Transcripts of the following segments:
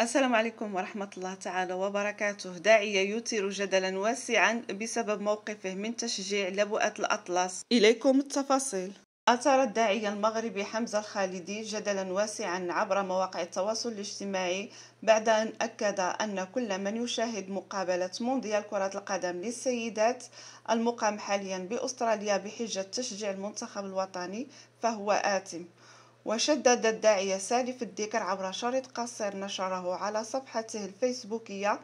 السلام عليكم ورحمة الله تعالى وبركاته داعية يثير جدلا واسعا بسبب موقفه من تشجيع لبؤة الأطلس إليكم التفاصيل أثار الداعية المغربي حمزة الخالدي جدلا واسعا عبر مواقع التواصل الاجتماعي بعد أن أكد أن كل من يشاهد مقابلة مونديال كرة القدم للسيدات المقام حاليا بأستراليا بحجة تشجيع المنتخب الوطني فهو آثم وشدد الداعية سالف الديكر عبر شريط قصير نشره على صفحته الفيسبوكية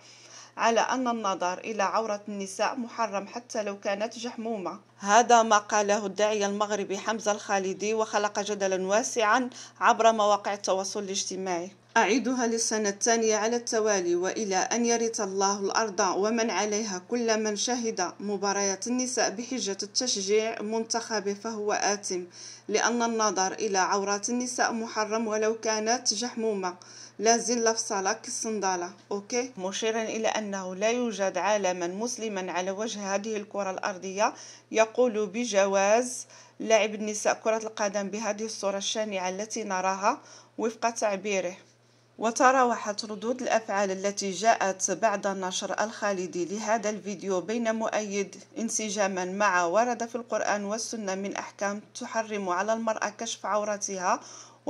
على أن النظر إلى عورة النساء محرم حتى لو كانت جحمومة هذا ما قاله الداعية المغربي حمزة الخالدي وخلق جدلا واسعا عبر مواقع التواصل الاجتماعي أعيدها للسنة الثانية على التوالي وإلى أن يرث الله الأرض ومن عليها كل من شهد مباريات النساء بحجة التشجيع منتخبه فهو آثم لأن النظر إلى عورات النساء محرم ولو كانت جحمومة لا زل في فصالة كالصندالة أوكي مشيرا إلى أنه لا يوجد عالما مسلما على وجه هذه الكرة الأرضية يقول بجواز لعب النساء كرة القدم بهذه الصورة الشنيعة التي نراها وفق تعبيره وتراوحت ردود الأفعال التي جاءت بعد نشر الخالدي لهذا الفيديو بين مؤيد انسجاما مع ورد في القرآن والسنة من أحكام تحرم على المرأة كشف عورتها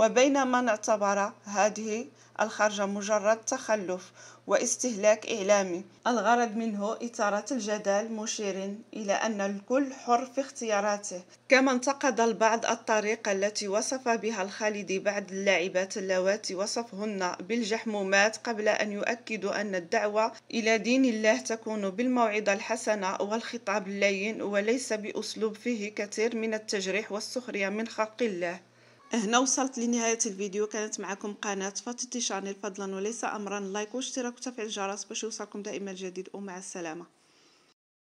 وبينما نعتبر هذه الخرجة مجرد تخلف واستهلاك إعلامي الغرض منه إثارة الجدال مشير إلى أن الكل حر في اختياراته كما انتقد البعض الطريقة التي وصف بها الخالدي بعض اللاعبات اللواتي وصفهن بالجحمومات قبل أن يؤكدوا أن الدعوة إلى دين الله تكون بالموعظة الحسنة والخطاب اللين وليس بأسلوب فيه كثير من التجريح والسخرية من خلق الله هنا وصلت لنهاية الفيديو كانت معكم قناة فاتتي شانيل فضلا وليس أمرا لايك واشتراك وتفعيل الجرس باش يوصلكم دائما الجديد ومع السلامة